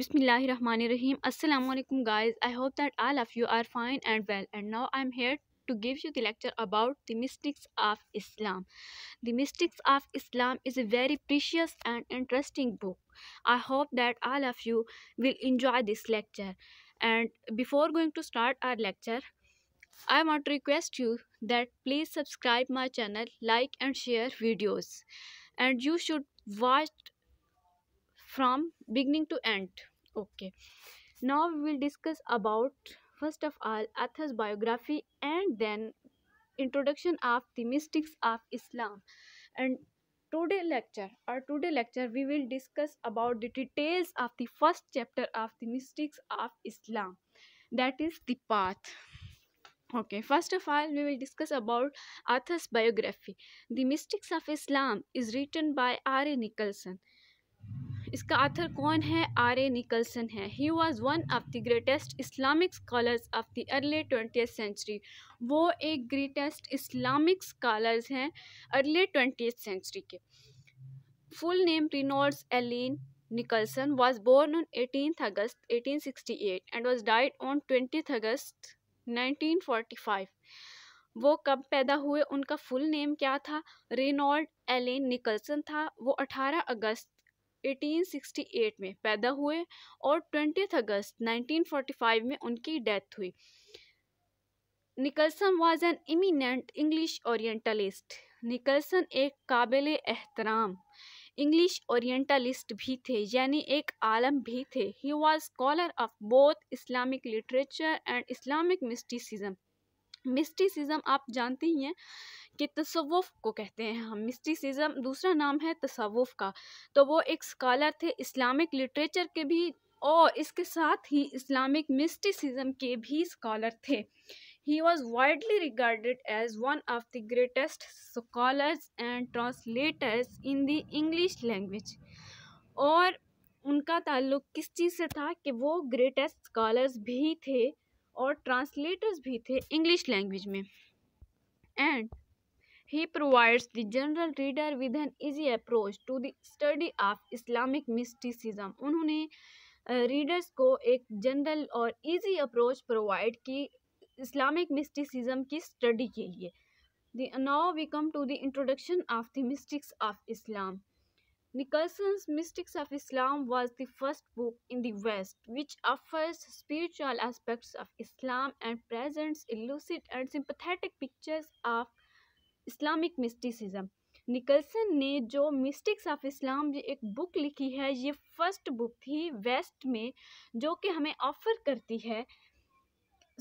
Bismillahirrahmanirrahim. Assalamu alaikum guys. I hope that all of you are fine and well. And now I'm here to give you the lecture about the mystics of Islam. The mystics of Islam is a very precious and interesting book. I hope that all of you will enjoy this lecture. And before going to start our lecture, I want to request you that please subscribe my channel, like and share videos. And you should watch from beginning to end okay now we will discuss about first of all Arthur's biography and then introduction of the mystics of Islam and today lecture or today lecture we will discuss about the details of the first chapter of the mystics of Islam that is the path okay first of all we will discuss about Arthur's biography the mystics of Islam is written by R. A. Nicholson इसका author कौन है R A Nicholson है he was one of the greatest Islamic scholars of the early twenty century वो एक greatest Islamic scholars हैं early twenty century के full name Reynolds Alleyne Nicholson was born on eighteen August eighteen sixty eight and was died on twenty August nineteen forty five वो कब पैदा हुए उनका full name क्या था रेनॉल्ड एलेन निकल्सन था वो 18 अगस्त 1868 में पैदा हुए और 20 अगस्त 1945 में उनकी डेथ हुई Nicholson was an eminent English orientalist Nicholson एक काबिल एहतराम इंग्लिश ओरिएंटलिस्ट भी थे यानी एक आलम भी थे he was scholar of both Islamic literature and Islamic mysticism mysticism आप जानते ही हैं कि तसवुफ़ को कहते हैं हम मिस्टिसिज्म दूसरा नाम है तसवुफ़ का तो वो एक स्कॉलर थे इस्लामिक लिटरेचर के भी और इसके साथ ही इस्लामिक मिस्टिसिज्म के भी स्कॉलर थे he was widely regarded as one of the greatest scholars and translators in the English language और उनका ताल्लुक़ किस चीज़ से था कि वो ग्रेटेस्ट स्कॉलर्स भी थे और ट्रांसलेटर्स भी थे इंग्लिश लैंग्वेज में and he provides the general reader with an easy approach to the study of Islamic mysticism उन्होंने रीडर्स को एक जनरल और इजी अप्रोच प्रोवाइड की इस्लामिक मिस्टिसिज्म की स्टडी के लिए now we come to the introduction of the mystics of Islam Nicholson's Mystics of Islam was the first book in the West which offers spiritual aspects of Islam and presents lucid and sympathetic pictures of Islamic mysticism. Nicholson ने जो mystics of इस्लाम एक book लिखी है ये first book थी waste में जो कि हमें ऑफ़र करती है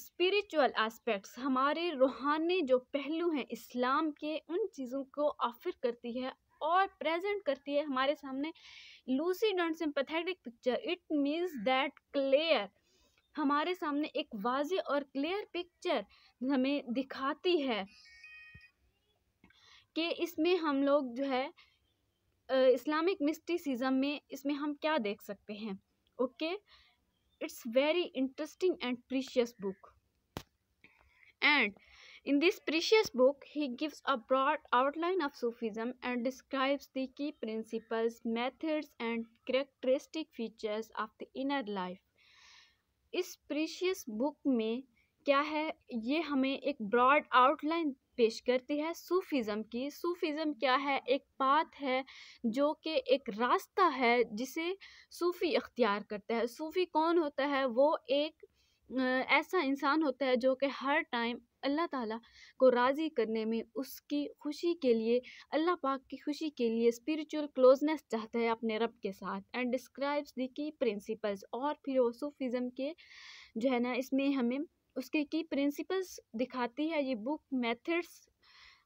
स्पिरिचुअल एस्पेक्ट्स हमारे रूहानी जो पहलू हैं इस्लाम के उन चीज़ों को ऑफ़र करती है और प्रेजेंट करती है हमारे सामने lucid and sympathetic picture it means that clear हमारे सामने एक वाज और क्लियर पिक्चर हमें दिखाती है कि इसमें हम लोग जो है इस्लामिक मिस्टिसिज्म में इसमें हम क्या देख सकते हैं okay it's very interesting and precious book and In this precious book, he gives a broad outline of Sufism and describes the key principles, methods, and characteristic features of the inner life. इस precious book में क्या है ये हमें एक broad outline पेश करती है सूफिज़म की सूफिज़म क्या है एक बात है जो कि एक रास्ता है जिसे सूफ़ी अख्तियार करता है सूफ़ी कौन होता है वो एक ऐसा इंसान होता है जो कि हर टाइम अल्लाह ताला को राज़ी करने में उसकी खुशी के लिए अल्लाह पाक की खुशी के लिए स्पिरिचुअल क्लोजनेस चाहता है अपने रब के साथ एंड डिस्क्राइब्स दी की प्रिंसिपल्स और सूफिज़म के जो है ना इसमें हमें उसके की प्रिंसिपल्स दिखाती है ये बुक मेथड्स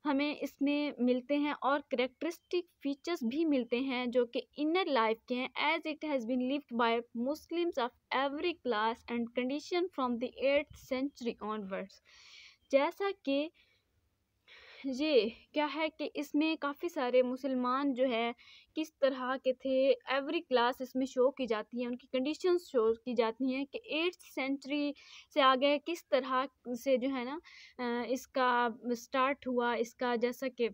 हमें इसमें मिलते हैं और करेक्टरिस्टिक फीचर्स भी मिलते हैं जो कि इनर लाइफ के हैं as it has been lived by Muslims of every class and condition from the eight century onwards जैसा कि ये क्या है कि इसमें काफ़ी सारे मुसलमान जो है किस तरह के थे एवरी क्लास इसमें शो की जाती है उनकी कंडीशन शो की जाती हैं कि एट्थ सेंचुरी से आगे किस तरह से जो है ना इसका स्टार्ट हुआ इसका जैसा कि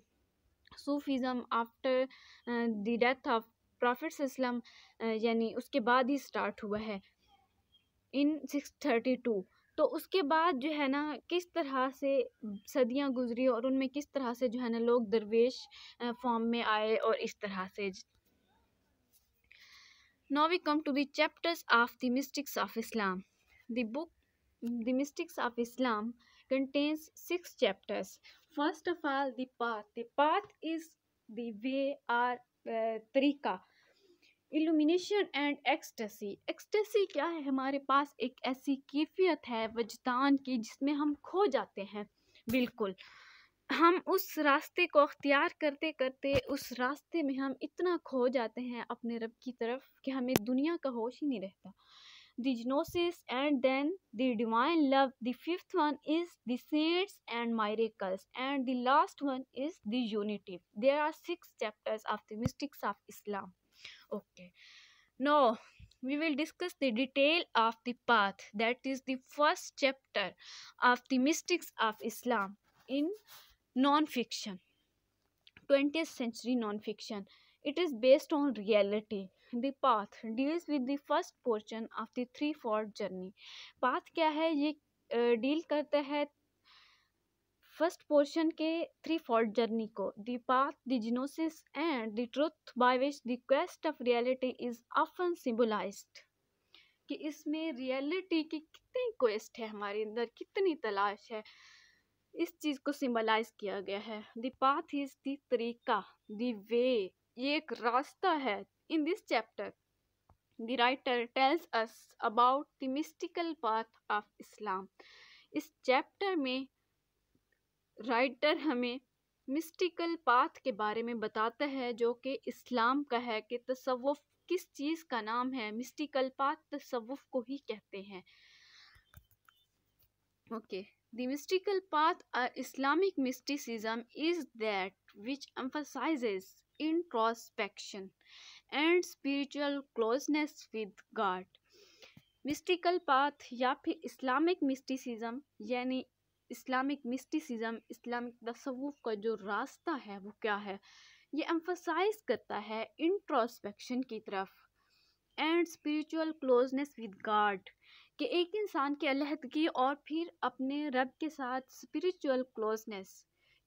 Sufism after the death of prophet Islam यानी उसके बाद ही स्टार्ट हुआ है इन सिक्स थर्टी टू तो उसके बाद जो है ना किस तरह से सदियां गुजरी और उनमें किस तरह से जो है ना लोग दरवेश फॉर्म में आए और इस तरह से now we come to the chapters of the mystics of Islam the book the mystics of Islam contains six chapters first of all the path is दर तरीका इल्यूमिनेशन एंड एक्सटेसी एक्सटेसी क्या है हमारे पास एक ऐसी कैफियत है वजदान की जिसमें हम खो जाते हैं बिल्कुल हम उस रास्ते को अख्तियार करते करते उस रास्ते में हम इतना खो जाते हैं अपने रब की तरफ कि हमें दुनिया का होश ही नहीं रहता the gnosis and then the divine love the fifth one is the saints and miracles and the last one is the unity there are six chapters of the mystics of Islam okay now we will discuss the detail of the path that is the first chapter of the mystics of islam in non-fiction 20th century non-fiction it is based on reality the path deals with the first portion of the three fourth journey path क्या है ये deal करता है first portion के threefold journey को the path the gnosis and the truth by which the quest of reality is often symbolised कि इसमें reality की कितनी क्वेस्ट है हमारे अंदर कितनी तलाश है इस चीज़ को सिम्बलाइज किया गया है द पाथ इज द तरीका द वे ये एक रास्ता है in this chapter the writer tells us about the mystical path of Islam इस चैप्टर में राइटर हमें मिस्टिकल पाथ के बारे में बताता है जो कि इस्लाम का है कि तसव्वुफ किस चीज़ का नाम है मिस्टिकल पाथ तसव्वुफ को ही कहते हैं okay the mystical path Islamic mysticism is that which emphasise introspection and spiritual closeness with God mystical path या फिर इस्लामिक मिस्टिसिज्म यानी इस्लामिक मिस्टिसिज्म इस्लामिक तसवुफ़ का जो रास्ता है वो क्या है ये एम्फोसाइज करता है इंट्रोस्पेक्शन की तरफ and spiritual closeness with God कि एक इंसान की अलहदगी और फिर अपने रब के साथ स्पिरिचुअल क्लोजनेस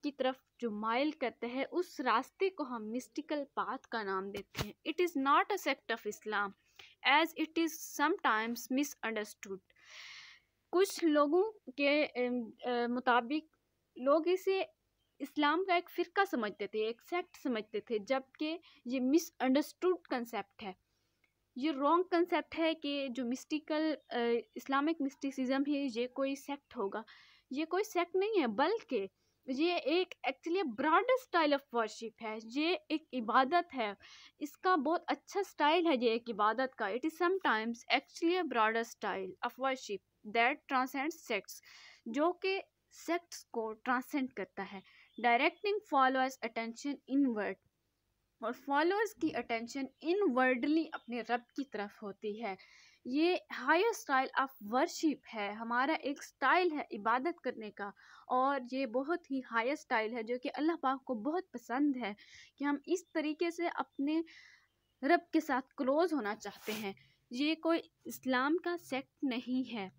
की तरफ जो माइल करते हैं उस रास्ते को हम मिस्टिकल पाथ का नाम देते हैं it is not a sect of Islam as it is sometimes misunderstood कुछ लोगों के मुताबिक लोग इसे इस्लाम का एक फ़िरका समझते थे एक सेक्ट समझते थे जबकि ये मिसअंडरस्टूड कंसेप्ट है ये रॉन्ग कंसेप्ट है कि जो मिस्टिकल इस्लामिक मिस्टिसिज्म है ये कोई सेक्ट होगा ये कोई सेक्ट नहीं है बल्कि ये एक actually broader style of worship है ये एक इबादत है इसका बहुत अच्छा स्टाइल है ये एक इबादत का it is sometimes actually broader style of worship that transcend sects जो कि सेक्ट्स को ट्रांसेंड करता है डायरेक्टिंग फॉलोअर्स अटेंशन वर्ड और फॉलोअर्स की अटेंशन वर्डली अपने रब की तरफ होती है ये हायर स्टाइल ऑफ वर्शिप है हमारा एक स्टाइल है इबादत करने का और ये बहुत ही हायर स्टाइल है जो कि अल्लाह पाक को बहुत पसंद है कि हम इस तरीके से अपने रब के साथ क्लोज होना चाहते हैं ये कोई इस्लाम का सेक्ट नहीं है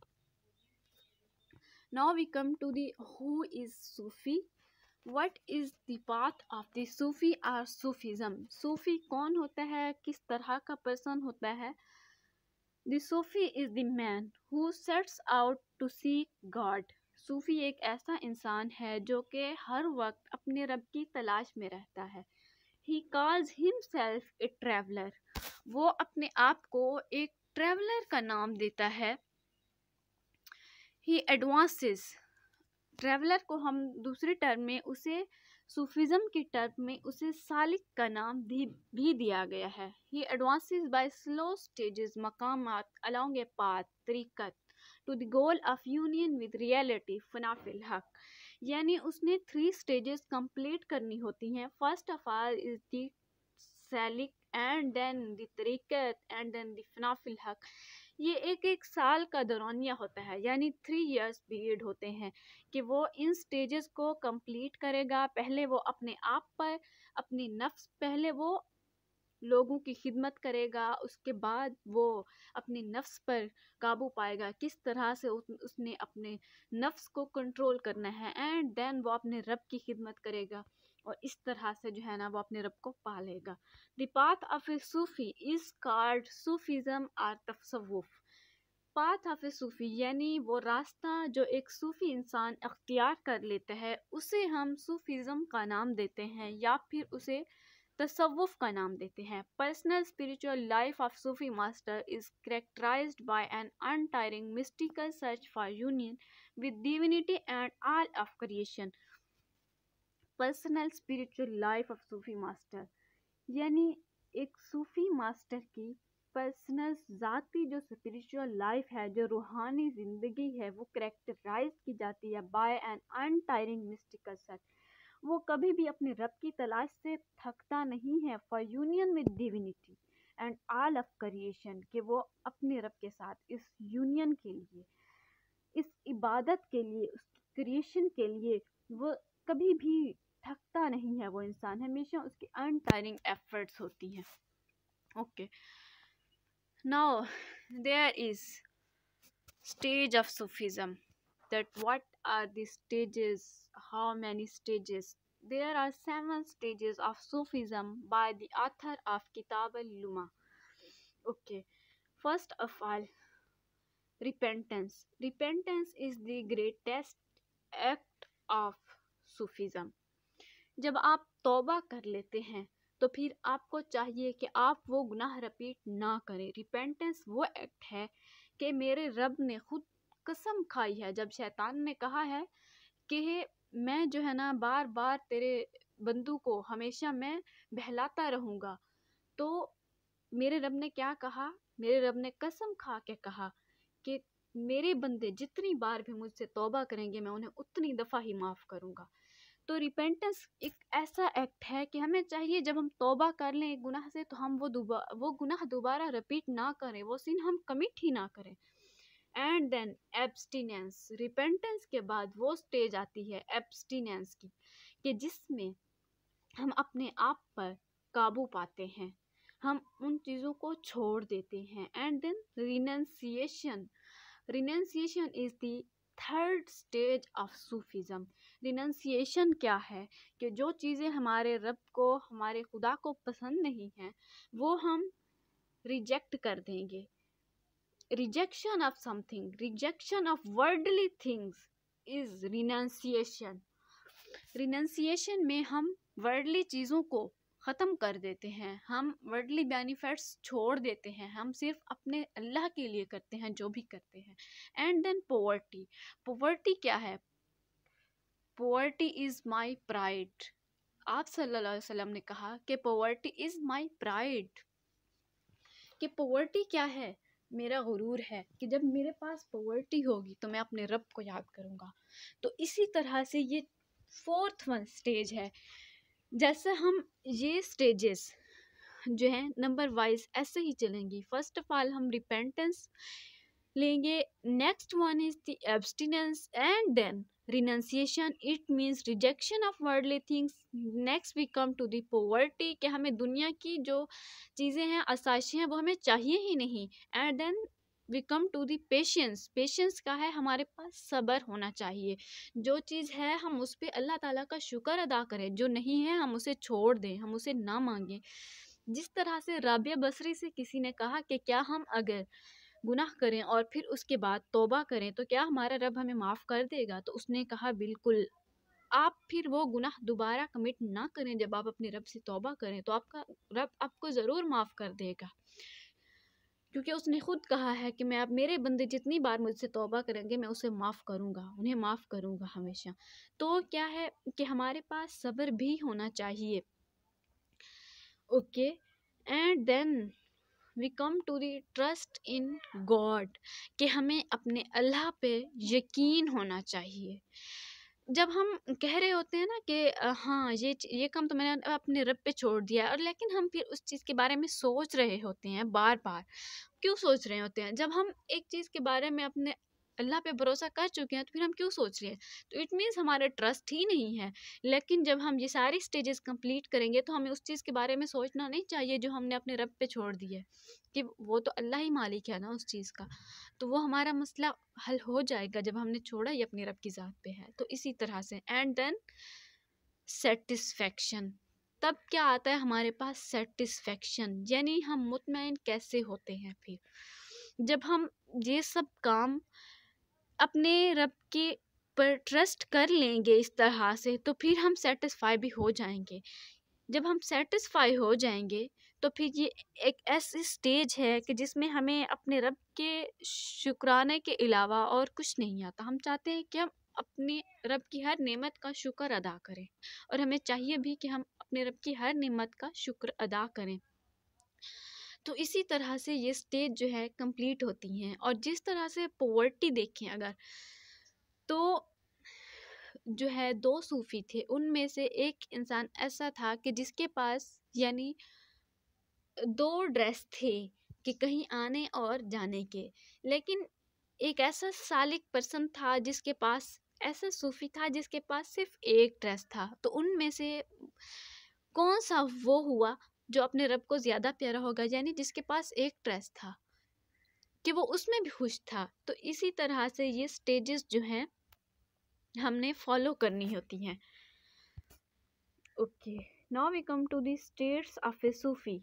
now we come to the who is Sufi what is the path of the Sufi or Sufism Sufi कौन होता है किस तरह का पर्सन होता है the Sufi is the man who sets out to seek God Sufi एक ऐसा इंसान है जो कि हर वक्त अपने रब की तलाश में रहता है he calls himself a traveller वो अपने आप को एक ट्रैवलर का नाम देता है ही एडवांसेस ट्रैवलर को हम दूसरे टर्म में उसे सूफिज़म के टर्म में उसे सालिक का नाम भी, भी दिया गया है he advances by slow stages मकाम अलॉन्ग ए पाथ तरीकत to the goal of union with reality फनाफिल हक यानी उसने थ्री स्टेजेस कंप्लीट करनी होती हैं फर्स्ट ऑफ ऑल इज दैलिक एंड देन दरीकत एंड देन द हक ये एक एक साल का दौरानिया होता है यानी थ्री इयर्स पीरियड होते हैं कि वो इन स्टेजेस को कंप्लीट करेगा पहले वो अपने आप पर अपनी नफ्स पहले वो लोगों की खिदमत करेगा उसके बाद वो अपने नफ्स पर काबू पाएगा किस तरह से उसने अपने नफ्स को कंट्रोल करना है एंड देन वो अपने रब की खिदमत करेगा और इस तरह से जो है ना वो अपने रब को पालेगा the of a Sufi is called Sufism or तफसवुफ़ पाथ ऑफ ए सूफ़ी यानी वो रास्ता जो एक सूफ़ी इंसान अख्तियार कर लेता है उसे हम सूफ़ीज़म का नाम देते हैं या फिर उसे तसवुफ़ का नाम देते हैं personal spiritual life of Sufi master is characterise by an untiring mystical search for union with divinity and all of creation personal spiritual life of Sufi master यानी एक सूफ़ी मास्टर की पर्सनल ज़ाती जो स्पिरिचुअल लाइफ है जो रूहानी ज़िंदगी है वो करेक्टराइज की जाती है by an untiring mystical search वो कभी भी अपने रब की तलाश से थकता नहीं है for union with divinity and all of creation कि वो अपने रब के साथ इस यूनियन के लिए इस इबादत के लिए उस क्रिएशन के लिए वो कभी भी थकता नहीं है वो इंसान हमेशा उसकी अनटायरिंग एफर्ट्स होती हैं okay now there is stage of Sufism that what are the stages how many stages there are seven stages of Sufism by the author of किताब लुमा okay first of all repentance repentance is the greatest act of Sufism जब आप तौबा कर लेते हैं तो फिर आपको चाहिए कि आप वो गुनाह रिपीट ना करें रिपेंटेंस वो एक्ट है कि मेरे रब ने खुद कसम खाई है जब शैतान ने कहा है कि मैं जो है ना बार बार तेरे बंदू को हमेशा मैं बहलाता रहूँगा तो मेरे रब ने क्या कहा मेरे रब ने कसम खा के कहा कि मेरे बंदे जितनी बार भी मुझसे तौबा करेंगे मैं उन्हें उतनी दफ़ा ही माफ़ करूँगा तो रिपेंटेंस एक ऐसा एक्ट है कि हमें चाहिए जब हम तोबा कर लें एक गुनाह से तो हम वो दुबा वो गुनाह दोबारा रिपीट ना करें वो सीन हम कमिट ही ना करें एंड देन एब्सटिनेंस रिपेंटेंस के बाद वो स्टेज आती है एब्सटिनेंस की कि जिसमें हम अपने आप पर काबू पाते हैं हम उन चीज़ों को छोड़ देते हैं and then renunciation renunciation is the third stage of Sufism renunciation क्या है कि जो चीज़ें हमारे रब को हमारे खुदा को पसंद नहीं हैं वो हम रिजेक्ट कर देंगे rejection of something rejection of worldly things is renunciation renunciation में हम वर्डली चीज़ों को ख़त्म कर देते हैं हम वर्डली बेनिफिट्स छोड़ देते हैं हम सिर्फ अपने अल्लाह के लिए करते हैं जो भी करते हैं एंड देन पोवर्टी पोवर्टी क्या है पोवर्टी इज़ माई प्राइड आप सल्लल्लाहु अलैहि वसल्लम ने कहा कि पोवर्टी इज़ माई प्राइड कि पोवर्टी क्या है मेरा गुरूर है कि जब मेरे पास पोवर्टी होगी तो मैं अपने रब को याद करूँगा तो इसी तरह से ये फोर्थ वन स्टेज है जैसे हम ये स्टेजेस जो है नंबर वाइज ऐसे ही चलेंगी फर्स्ट ऑफ ऑल हम रिपेंटेंस लेंगे next one is the abstinence and then renunciation it means rejection of worldly things next we come to the poverty कि हमें दुनिया की जो चीज़ें हैं आसाइशें हैं वो हमें चाहिए ही नहीं and then we come to the patience patience का है हमारे पास सब्र होना चाहिए जो चीज़ है हम उस पर अल्लाह ताला का शुक्र अदा करें जो नहीं है हम उसे छोड़ दें हम उसे ना मांगें जिस तरह से राबिया बसरी से किसी ने कहा कि क्या हम अगर गुनाह करें और फिर उसके बाद तोबा करें तो क्या हमारा रब हमें माफ़ कर देगा तो उसने कहा बिल्कुल आप फिर वो गुनाह दोबारा कमिट ना करें जब आप अपने रब से तोबा करें तो आपका रब आपको ज़रूर माफ़ कर देगा क्योंकि उसने ख़ुद कहा है कि मैं अब मेरे बंदे जितनी बार मुझसे तौबा करेंगे मैं उसे माफ़ करूंगा उन्हें माफ़ करूँगा हमेशा तो क्या है कि हमारे पास सब्र भी होना चाहिए okay and then we come to the trust in God कि हमें अपने अल्लाह पे यकीन होना चाहिए जब हम कह रहे होते हैं ना कि हाँ ये ये काम तो मैंने अपने रब पे छोड़ दिया है, और लेकिन हम फिर उस चीज़ के बारे में सोच रहे होते हैं बार बार क्यों सोच रहे होते हैं जब हम एक चीज़ के बारे में अपने अल्लाह पे भरोसा कर चुके हैं तो फिर हम क्यों सोच रहे हैं तो इट मीन्स हमारा ट्रस्ट ही नहीं है लेकिन जब हम ये सारी स्टेजेस कंप्लीट करेंगे तो हमें उस चीज़ के बारे में सोचना नहीं चाहिए जो हमने अपने रब पे छोड़ दिया है कि वो तो अल्लाह ही मालिक है ना उस चीज़ का तो वो हमारा मसला हल हो जाएगा जब हमने छोड़ा ये अपने रब की ज़ात पे है तो इसी तरह से एंड देन सेटिस्फेक्शन तब क्या आता है हमारे पास सेटिस्फेक्शन यानी हम मुतमिन कैसे होते हैं फिर जब हम ये सब काम अपने रब के पर ट्रस्ट कर लेंगे इस तरह से तो फिर हम सेटिस्फाई भी हो जाएंगे जब हम सेटिस्फाई हो जाएंगे तो फिर ये एक ऐसी स्टेज है कि जिसमें हमें अपने रब के शुक्राने के अलावा और कुछ नहीं आता हम चाहते हैं कि हम अपने रब की हर नेमत का शुक्र अदा करें और हमें चाहिए भी कि हम अपने रब की हर नेमत का शुक्र अदा करें तो इसी तरह से ये स्टेज जो है कंप्लीट होती हैं और जिस तरह से पोवर्टी देखें अगर तो जो है दो सूफ़ी थे उनमें से एक इंसान ऐसा था कि जिसके पास यानी दो ड्रेस थे कि कहीं आने और जाने के लेकिन एक ऐसा सालिक पर्सन था जिसके पास ऐसा सूफ़ी था जिसके पास सिर्फ एक ड्रेस था तो उनमें से कौन सा वो हुआ जो अपने रब को ज़्यादा प्यारा होगा यानी जिसके पास एक ट्रस्ट था कि वो उसमें भी खुश था तो इसी तरह से ये स्टेजेस जो हैं हमने फॉलो करनी होती हैं okay now we come to the states of a Sufi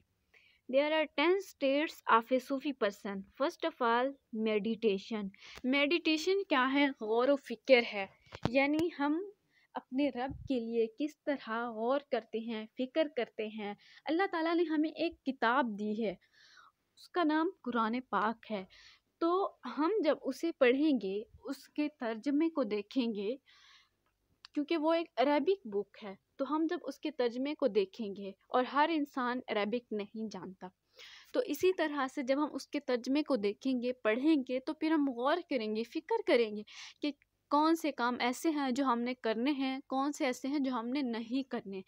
there are ten states of a Sufi person first of all meditation meditation क्या है गौर व फिक्र है यानी हम अपने रब के लिए किस तरह गौर करते हैं फ़िक्र करते हैं अल्लाह ताला ने हमें एक किताब दी है उसका नाम कुरान पाक है तो हम जब उसे पढ़ेंगे उसके तर्जमे को देखेंगे क्योंकि वो एक अरबिक बुक है तो हम जब उसके तर्जमे को देखेंगे और हर इंसान अरबिक नहीं जानता तो इसी तरह से जब हम उसके तर्जमे को देखेंगे पढ़ेंगे तो फिर हम गौर करेंगे फ़िक्र करेंगे कि कौन से काम ऐसे हैं जो हमने करने हैं कौन से ऐसे हैं जो हमने नहीं करने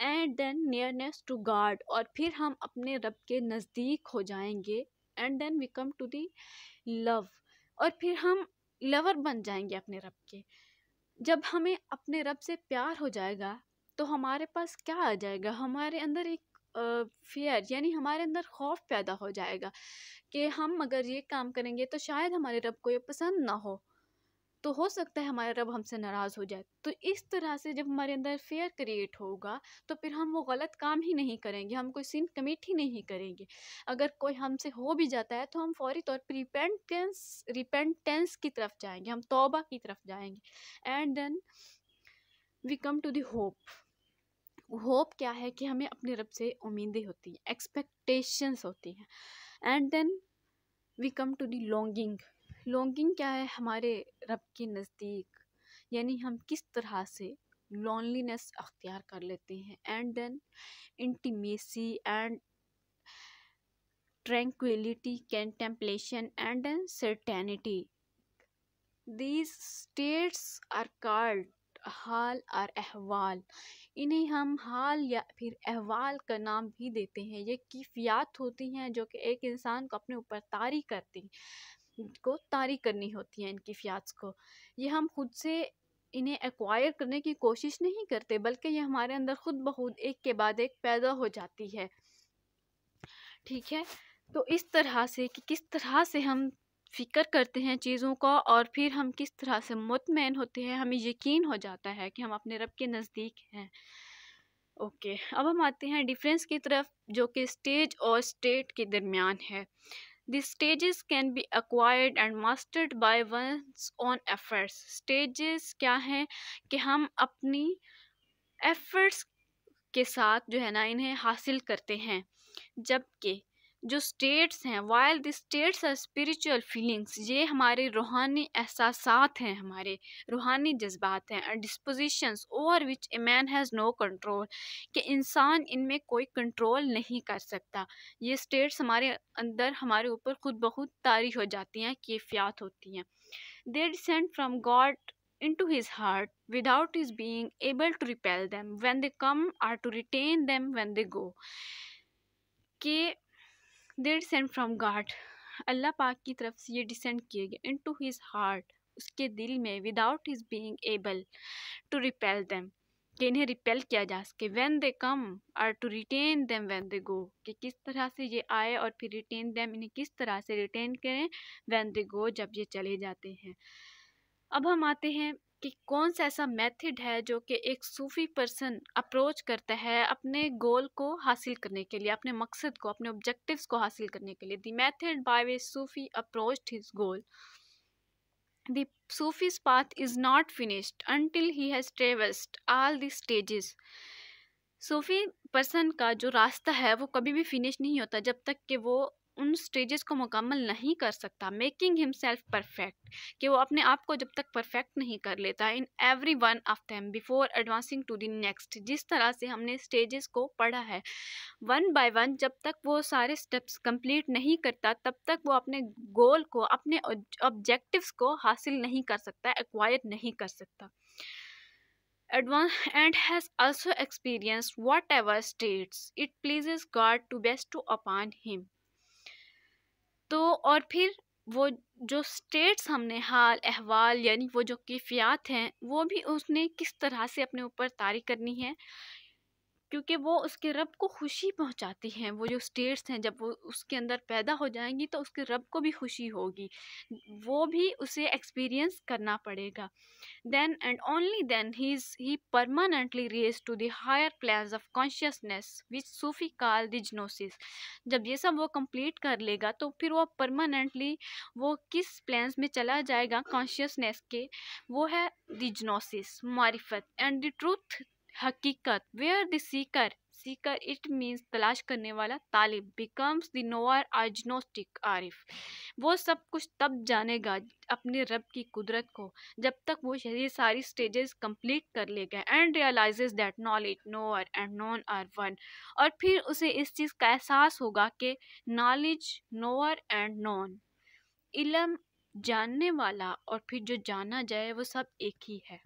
एंड देन नियरनेस टू गाड और फिर हम अपने रब के नज़दीक हो जाएंगे and then we come to the love और फिर हम लवर बन जाएंगे अपने रब के जब हमें अपने रब से प्यार हो जाएगा तो हमारे पास क्या आ जाएगा हमारे अंदर एक फियर यानी हमारे अंदर खौफ पैदा हो जाएगा कि हम अगर ये काम करेंगे तो शायद हमारे रब को ये पसंद ना हो तो हो सकता है हमारा रब हमसे नाराज़ हो जाए तो इस तरह से जब हमारे अंदर फेयर क्रिएट होगा तो फिर हम वो गलत काम ही नहीं करेंगे हम कोई सीन कमिट ही नहीं करेंगे अगर कोई हमसे हो भी जाता है तो हम फौरी तौर पर रिपेंटेंस रिपेंटेंस की तरफ जाएंगे हम तोबा की तरफ जाएंगे and then we come to the hope hope क्या है कि हमें अपने रब से उम्मीदें होती हैं एक्सपेक्टेशंस होती हैं and then we come to the longing longing क्या है हमारे रब के नज़दीक यानी हम किस तरह से लॉन्लीनेस अख्तियार कर लेते हैं and then intimacy and tranquillity contemplation and then certainty these states are called हाल और अहवाल इन्हें हम हाल या फिर अहवाल का नाम भी देते हैं ये कीफियात होती हैं जो कि एक इंसान को अपने ऊपर तारी करती हैं इनको तारी करनी होती है इनकी फ़ियाज को ये हम खुद से इन्हें एक्वायर करने की कोशिश नहीं करते बल्कि ये हमारे अंदर ख़ुद बहुत एक के बाद एक पैदा हो जाती है ठीक है तो इस तरह से कि किस तरह से हम फ़िक्र करते हैं चीज़ों का और फिर हम किस तरह से मुतमैन होते हैं हमें यकीन हो जाता है कि हम अपने रब के नज़दीक हैं ओके अब हम आते हैं डिफरेंस की तरफ जो कि स्टेज और स्टेट के दरमियान है The stages can be acquired and mastered by one's own efforts. Stages क्या हैं कि हम अपनी efforts के साथ जो है ना इन्हें हासिल करते हैं जबकि जो स्टेट्स हैं while the states are spiritual feelings ये हमारे रूहानी एहसास हैं हमारे रूहानी जज्बात हैं and dispositions over which a man has no control कि इंसान इनमें कोई कंट्रोल नहीं कर सकता ये स्टेट्स हमारे अंदर हमारे ऊपर खुद बहुत तारी हो जाती हैं कैफियात होती हैं they descend from God into his heart without his being able to repel them when they come or to retain them when they go के दे डिसेंड फ्राम गाड अल्लाह पाक की तरफ से ये डिसेंड किए गए इन टू हिज हार्ट उसके दिल में without his being able to repel them कि इन्हें रिपेल किया जा सके when they come or to retain them when they go कि किस तरह से ये आए और फिर रिटेन दैम इन्हें किस तरह से रिटेन करें वैन दे गो जब ये चले जाते हैं अब हम आते हैं कि कौन सा ऐसा मेथड है जो कि एक सूफी पर्सन अप्रोच करता है अपने गोल को हासिल करने के लिए अपने मकसद को अपने ऑब्जेक्टिव्स को हासिल करने के लिए the method by way Sufi approach his goal the Sufi's path is not finished until he has traversed all the stages Sufi person का जो रास्ता है वो कभी भी फिनिश नहीं होता जब तक कि वो उन स्टेजेस को मुकम्मल नहीं कर सकता मेकिंग हिम सेल्फ परफेक्ट कि वो अपने आप को जब तक परफेक्ट नहीं कर लेता in every one of them before advancing to the next जिस तरह से हमने स्टेजेस को पढ़ा है वन बाय वन जब तक वो सारे स्टेप्स कंप्लीट नहीं करता तब तक वो अपने गोल को अपने ऑब्जेक्टिव्स को हासिल नहीं कर सकता एक्वायर नहीं कर सकता has also experience whatever states it please God to bestow upon him तो और फिर वो जो स्टेट्स हमने हाल अहवाल यानी वो जो कैफियात हैं वो भी उसने किस तरह से अपने ऊपर तारी करनी है क्योंकि वो उसके रब को खुशी पहुंचाती हैं वो जो स्टेट्स हैं जब वो उसके अंदर पैदा हो जाएंगी तो उसके रब को भी खुशी होगी वो भी उसे एक्सपीरियंस करना पड़ेगा then and only then he is he permanently raise to their higher of consciousness which Sufi call the gnosis जब ये सब वो कंप्लीट कर लेगा तो फिर वो परमानेंटली वो किस प्लान्स में चला जाएगा कॉन्शियसनेस के वो है दिजनोसिस मारिफत एंड द ट्रूथ हकीकत where the seeker seeker it means तलाश करने वाला तालिब बिकम्स द नोअर आजनोस्टिक आरिफ वो सब कुछ तब जानेगा अपने रब की कुदरत को जब तक वो ये सारी स्टेजेस कंप्लीट कर लेगा and realises that knowledge knower and known are one और फिर उसे इस चीज़ का एहसास होगा कि नॉलेज नोअर एंड नॉन इलम जानने वाला और फिर जो जाना जाए वो सब एक ही है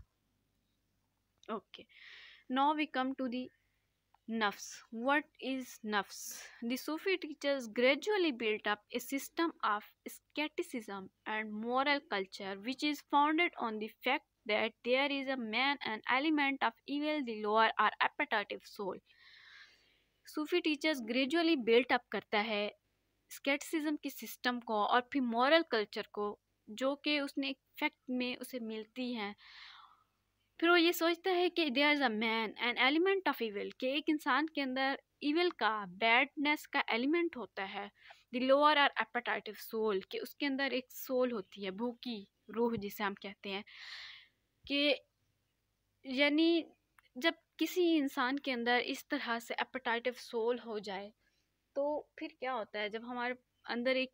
okay okay. now we come to the nafs what is nafs the sufi teachers gradually built up a system of skepticism and moral culture which is founded on the fact that there is a man an element of evil the lower or appetitive soul sufi teachers gradually built up karta hai skepticism ki system ko aur phir moral culture ko jo ke usne fact mein use milti हैं फिर वो ये सोचता है कि there is a man an element of evil कि एक इंसान के अंदर इविल का बैडनेस का एलिमेंट होता है the lower or appetitive soul कि उसके अंदर एक सोल होती है भूखी रूह जिसे हम कहते हैं कि यानी जब किसी इंसान के अंदर इस तरह से एपेटाइटिव सोल हो जाए तो फिर क्या होता है जब हमारे अंदर एक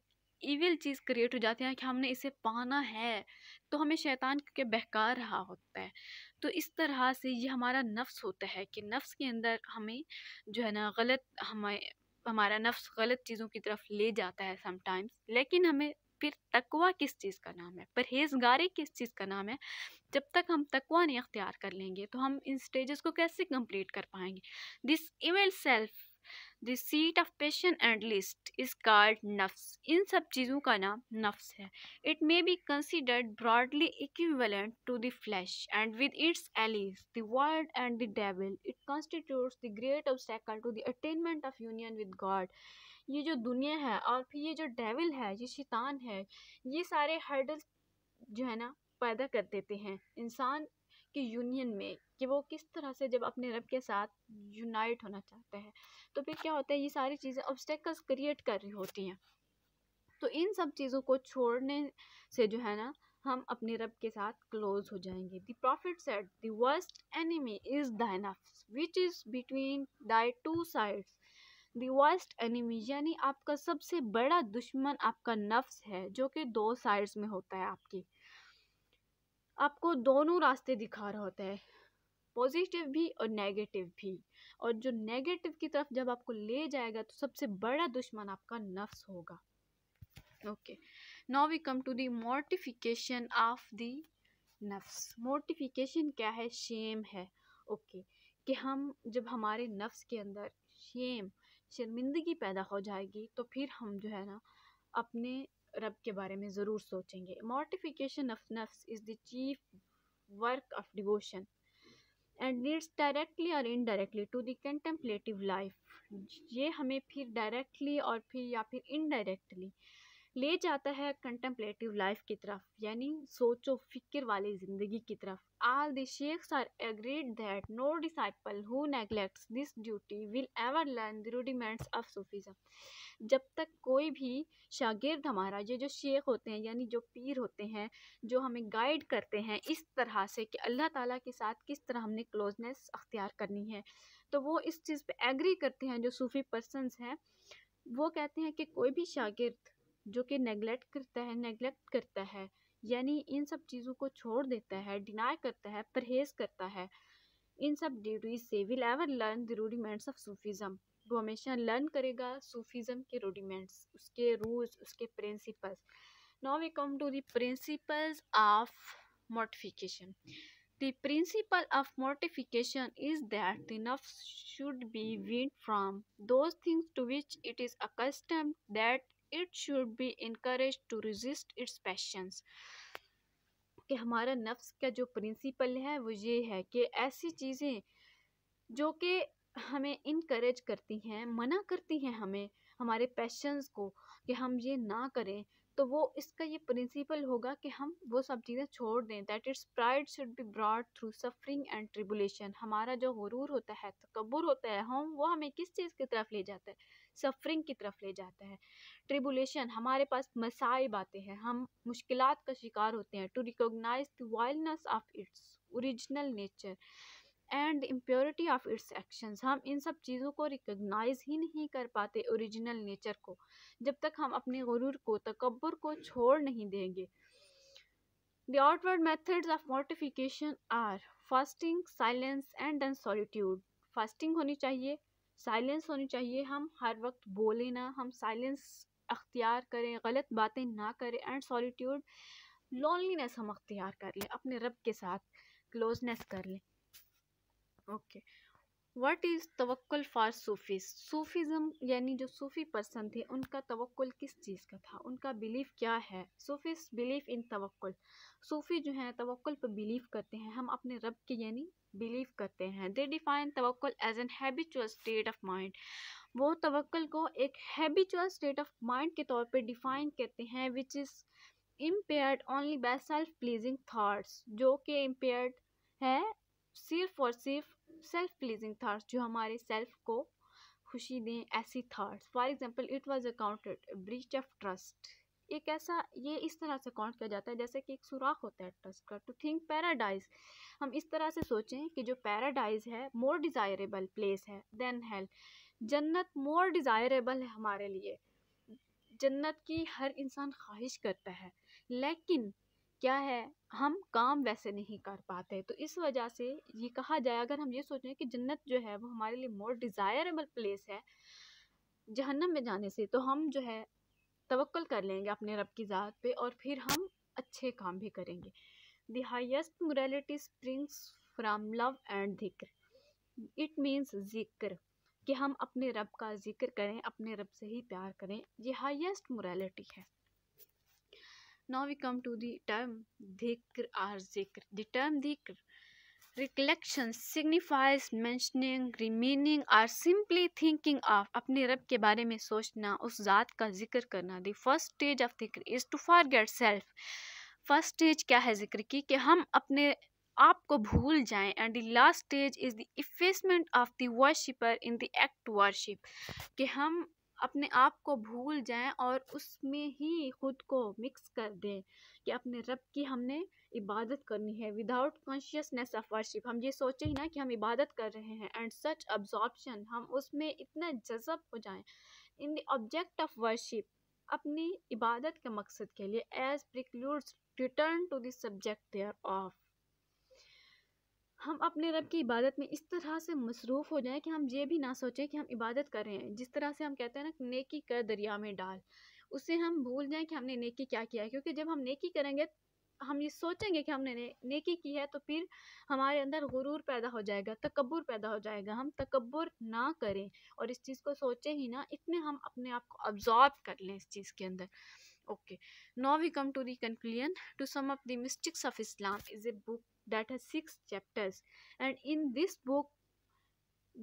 इविल चीज़ क्रिएट हो जाती है कि हमने इसे पाना है तो हमें शैतान के बहका रहा होता है तो इस तरह से ये हमारा नफ्स होता है कि नफ्स के अंदर हमें जो है ना गलत हमें हमारा नफ्स गलत चीज़ों की तरफ ले जाता है समटाइम्स लेकिन हमें फिर तकवा किस चीज़ का नाम है परहेजगारी किस चीज़ का नाम है जब तक हम तकवा नहीं अख्तियार कर लेंगे तो हम इन स्टेजेस को कैसे कंप्लीट कर पाएंगे this evil self the seat of passion and lust is called नफ्स इन सब चीज़ों का नाम नफ्स है it may be considered broadly equivalent to the flesh and with its allies the world and the devil it constitute the great obstacle to the attainment of union with God ये जो दुनिया है और फिर ये जो डेविल है ये शैतान है ये सारे हर्डल्स जो है ना पैदा कर देते हैं इंसान कि यूनियन में कि वो किस तरह से जब अपने रब के साथ यूनाइट होना चाहते हैं तो फिर क्या होता है ये सारी चीज़ें ऑब्स्टेकल्स क्रिएट कर रही होती हैं तो इन सब चीज़ों को छोड़ने से जो है ना हम अपने रब के साथ क्लोज हो जाएंगे the prophet said the worst enemy is thy नफ्स which is between thy two sides the worst enemy यानी आपका सबसे बड़ा दुश्मन आपका नफ्स है जो कि दो साइड्स में होता है आपकी आपको दोनों रास्ते दिखा रहा होता है पॉजिटिव भी और नेगेटिव भी और जो नेगेटिव की तरफ जब आपको ले जाएगा तो सबसे बड़ा दुश्मन आपका नफ्स होगा okay now we come to the mortification of the नफ्स मोर्टिफिकेशन क्या है शेम है ओके okay. कि हम जब हमारे नफ्स के अंदर शेम शर्मिंदगी पैदा हो जाएगी तो फिर हम जो है ना अपने रब के बारे में ज़रूर सोचेंगे मॉर्टिफिकेशन ऑफ नफ्स is the chief work of devotion and leads directly और indirectly to the contemplative life ये हमें फिर डायरेक्टली और फिर या फिर इनडायरेक्टली ले जाता है कंटेम्पलेटिव लाइफ की तरफ यानी सोचो फिक्र वाली ज़िंदगी की तरफ आल the sheikhs are agreed that no disciple who neglects this duty will ever learn जब तक कोई भी शागिर्द हमारा ये जो शेख होते हैं यानी जो पीर होते हैं जो हमें गाइड करते हैं इस तरह से कि अल्लाह ताला के साथ किस तरह हमने क्लोजनेस अख्तियार करनी है तो वो इस चीज़ पे एग्री करते हैं जो सूफ़ी पर्सनस हैं वो कहते हैं कि कोई भी शागिर्द जो कि नेगलेक्ट करता है नेगलेक्ट करता है यानी इन सब चीज़ों को छोड़ देता है डिनाई करता है परहेज करता है इन सब ड्यूटीज से will ever learn the rudiments of Sufism वो हमेशा लर्न करेगा सूफिजम के रूडीमेंट्स उसके रूल्स उसके principles now we come to the principles of mortification the principle of mortification is that the nafs should be weaned from those things to which it is accustom that it should be increase to resist its passions कि हमारा नफ्स का जो principal है वो ये है कि ऐसी चीज़ें जो कि हमें इनक्रेज करती हैं मना करती हैं हमें हमारे पैशंस को कि हम ये ना करें तो वो इसका ये प्रिंसिपल होगा कि हम वो सब चीज़ें छोड़ दें that its pride should be broad through suffering and tribulation हमारा जो गुरूर होता है तकबर होता है हम वो हमें किस चीज़ की तरफ ले जाता है सफरिंग की तरफ ले जाता है ट्रिबुलेशन हमारे पास मसाइब आते हैं हम मुश्किल का शिकार होते हैं to recognise the vileness of its original nature and impurity of its action हम इन सब चीज़ों को रिकोगनाइज ही नहीं कर पाते ओरिजिनल नेचर को जब तक हम अपने गुरूर को तकबर को छोड़ नहीं देंगे The outward methods of mortification are fasting silence and then solitude fasting होनी चाहिए साइलेंस होनी चाहिए हम हर वक्त बोले ना हम साइलेंस अख्तियार करें गलत बातें ना करें एंड सॉलीट्यूड लोनलीनेस हम अख्तियार कर लें अपने रब के साथ क्लोजनेस कर लें ओके okay. वट इज़ तवक्ल फ़ार सूफ़ीज़ सूफ़ीज़म यानी जो सूफ़ी पर्सन थे उनका तवक्ल किस चीज़ का था उनका बिलीफ क्या है सूफ़ीज़ बिलीफ इन तवक्ल सूफ़ी जो है तवक्ल पर बिलीव करते हैं हम अपने रब के यानी बिलीव करते हैं दे डिफाइन तवक्ल as an habitual state of mind वो तवक्ल को एक हैबिचुअल स्टेट ऑफ माइंड के तौर पर डिफ़ाइन करते हैं which is impaired only by self pleasing thoughts जो कि इम्पेयर्ड है सिर्फ और सिर्फ सेल्फ प्लीजिंग थाट्स जो हमारे सेल्फ को खुशी दें ऐसी thoughts for example it was accounted breach of trust एक ऐसा ये इस तरह से काउंट किया जाता है जैसे कि एक सुराख होता है ट्रस्ट का टू थिंक पैराडाइज हम इस तरह से सोचें कि जो पैराडाइज है मोर डिज़ायरेबल प्लेस है देन हेल जन्नत मोर डिज़ायरेबल है हमारे लिए जन्नत की हर इंसान ख्वाहिश करता है लेकिन क्या है हम काम वैसे नहीं कर पाते तो इस वजह से ये कहा जाए अगर हम ये सोचें कि जन्नत जो है वो हमारे लिए मोर डिज़ायरेबल प्लेस है जहन्नम में जाने से तो हम जो है तवक्ल कर लेंगे अपने रब की ज़ात पे और फिर हम अच्छे काम भी करेंगे the highest morality springs from love and जिक्र इट मीन्स जिक्र कि हम अपने रब का जिक्र करें अपने रब से ही प्यार करें ये हाइस्ट मोरलिटी है Now we come to the term dhikr or zikr. The term dhikr recollection signifies mentioning remembering or simply thinking of अपने रब के बारे में सोचना उस ज़ात का जिक्र करना दी फर्स्ट स्टेज ऑफ जिक्र is to forget self first stage क्या है जिक्र की कि हम अपने आप को भूल जाएं and the last stage is the effacement of the worshipper in the act worship कि हम अपने आप को भूल जाएं और उसमें ही खुद को मिक्स कर दें कि अपने रब की हमने इबादत करनी है विदाउट कॉन्शियसनेस ऑफ वर्शिप हम ये सोचें ही ना कि हम इबादत कर रहे हैं एंड सच अब्जॉर्बशन हम उसमें इतना जज्ब हो जाएं in the object of worship अपनी इबादत के मकसद के लिए as precludes return to the subject thereof हम अपने रब की इबादत में इस तरह से मसरूफ़ हो जाएं कि हम ये भी ना सोचें कि हम इबादत कर रहे हैं जिस तरह से हम कहते हैं ना नेकी कर दरिया में डाल उससे हम भूल जाएं कि हमने नेकी क्या किया है क्योंकि जब हम नेकी करेंगे हम ये सोचेंगे कि हमने ने, नेकी की है तो फिर हमारे अंदर गुरूर पैदा हो जाएगा तकबर पैदा हो जाएगा हम तकबर ना करें और इस चीज़ को सोचें ही ना इतने हम अपने आप को अब्जॉर्ब कर लें इस चीज़ के अंदर okay now we come to the conclusion to sum up the mystics of Islam is a book that has six chapters and in this book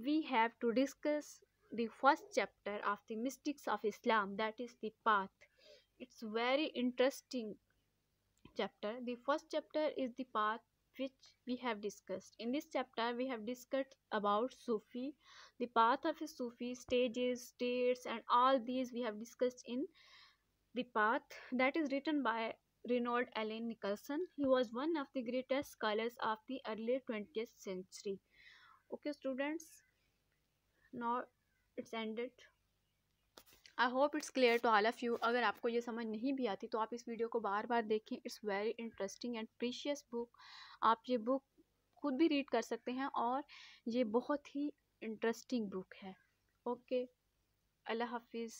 we have to discuss the first chapter of the mystics of islam that is the path it's very interesting chapter the first chapter is the path which we have discussed in this chapter we have discussed about sufi the path of a sufi stages states and all these we have discussed in the path that is written by Reynold Allen Nicholson. He was one of the greatest scholars of the early 20th century. Okay, students, now it's ended. I hope it's clear to all of you अगर आपको ये समझ नहीं भी आती तो आप इस वीडियो को बार बार देखें it's very interesting and precious book आप ये बुक खुद भी रीड कर सकते हैं और ये बहुत ही इंटरेस्टिंग बुक है ओके अल्लाह हाफिज़